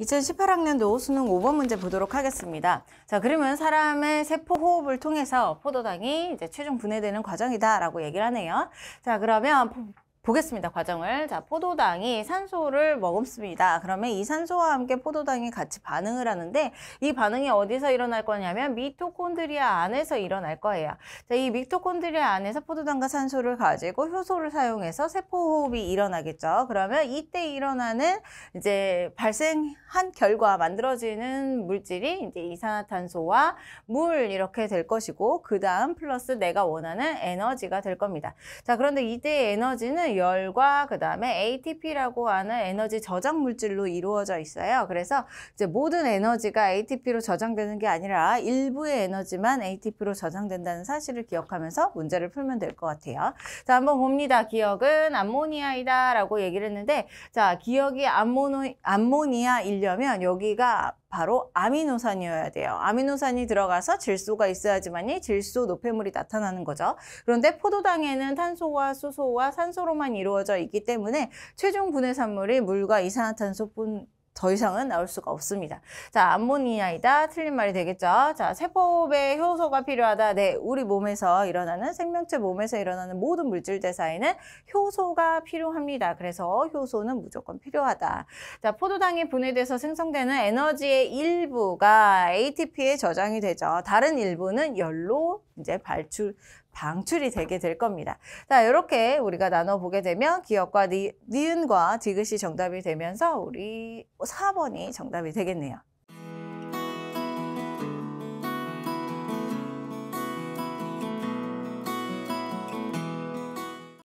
2018학년도 수능 5번 문제 보도록 하겠습니다. 자, 그러면 사람의 세포 호흡을 통해서 포도당이 이제 최종 분해되는 과정이다라고 얘기를 하네요. 자, 그러면 보겠습니다. 과정을. 자, 포도당이 산소를 머금습니다. 그러면 이 산소와 함께 포도당이 같이 반응을 하는데 이 반응이 어디서 일어날 거냐면 미토콘드리아 안에서 일어날 거예요. 자, 이 미토콘드리아 안에서 포도당과 산소를 가지고 효소를 사용해서 세포 호흡이 일어나겠죠. 그러면 이때 일어나는 이제 발생한 결과 만들어지는 물질이 이제 이산화탄소와 물 이렇게 될 것이고 그다음 플러스 내가 원하는 에너지가 될 겁니다. 자, 그런데 이때 에너지는 열과 그 다음에 ATP라고 하는 에너지 저장 물질로 이루어져 있어요. 그래서 이제 모든 에너지가 ATP로 저장되는 게 아니라 일부의 에너지만 ATP로 저장된다는 사실을 기억하면서 문제를 풀면 될 것 같아요. 자, 한번 봅니다. 기억은 암모니아이다 라고 얘기를 했는데 자, 기억이 암모노, 암모니아이려면 여기가 바로 아미노산이어야 돼요. 아미노산이 들어가서 질소가 있어야지만이 질소 노폐물이 나타나는 거죠. 그런데 포도당에는 탄소와 수소와 산소로만 활성화만 이루어져 있기 때문에 최종 분해산물이 물과 이산화탄소뿐 더 이상은 나올 수가 없습니다. 자, 암모니아이다. 틀린 말이 되겠죠. 자, 세포의 효소가 필요하다. 네, 우리 몸에서 일어나는 생명체 몸에서 일어나는 모든 물질 대사에는 효소가 필요합니다. 그래서 효소는 무조건 필요하다. 자, 포도당이 분해돼서 생성되는 에너지의 일부가 ATP에 저장이 되죠. 다른 일부는 열로 이제 발출, 방출이 되게 될 겁니다. 자, 이렇게 우리가 나눠보게 되면 기억과 니, 은과 디귿이 정답이 되면서 우리 4번이 정답이 되겠네요.